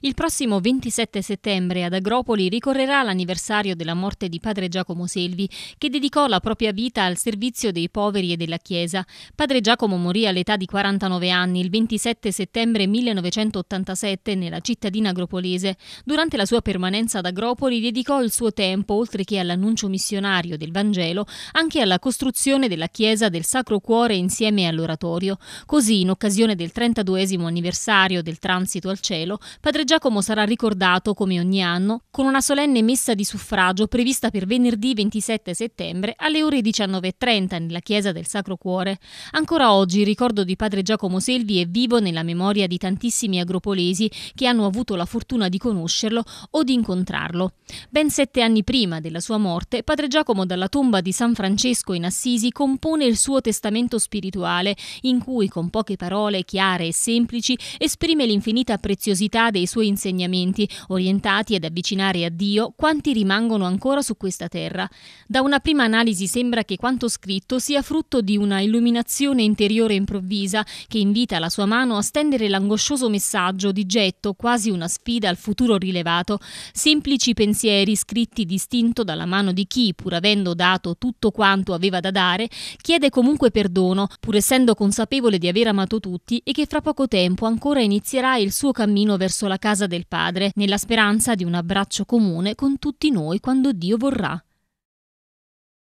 Il prossimo 27 settembre ad Agropoli ricorrerà l'anniversario della morte di padre Giacomo Selvi, che dedicò la propria vita al servizio dei poveri e della Chiesa. Padre Giacomo morì all'età di 49 anni il 27 settembre 1987 nella cittadina agropolese. Durante la sua permanenza ad Agropoli dedicò il suo tempo, oltre che all'annuncio missionario del Vangelo, anche alla costruzione della Chiesa del Sacro Cuore insieme all'oratorio. Così, in occasione del 32 anniversario del transito al cielo, padre Giacomo sarà ricordato, come ogni anno, con una solenne messa di suffragio prevista per venerdì 27 settembre alle ore 19.30 nella chiesa del Sacro Cuore. Ancora oggi il ricordo di padre Giacomo Selvi è vivo nella memoria di tantissimi agropolesi che hanno avuto la fortuna di conoscerlo o di incontrarlo. Ben sette anni prima della sua morte, padre Giacomo dalla tomba di San Francesco in Assisi compone il suo testamento spirituale in cui con poche parole chiare e semplici esprime l'infinita preziosità dei suoi suoi insegnamenti, orientati ad avvicinare a Dio quanti rimangono ancora su questa terra. Da una prima analisi sembra che quanto scritto sia frutto di una illuminazione interiore improvvisa che invita la sua mano a stendere l'angoscioso messaggio di getto, quasi una sfida al futuro rilevato, semplici pensieri scritti distinto dalla mano di chi, pur avendo dato tutto quanto aveva da dare, chiede comunque perdono, pur essendo consapevole di aver amato tutti e che fra poco tempo ancora inizierà il suo cammino verso la casa del Padre, nella speranza di un abbraccio comune con tutti noi quando Dio vorrà.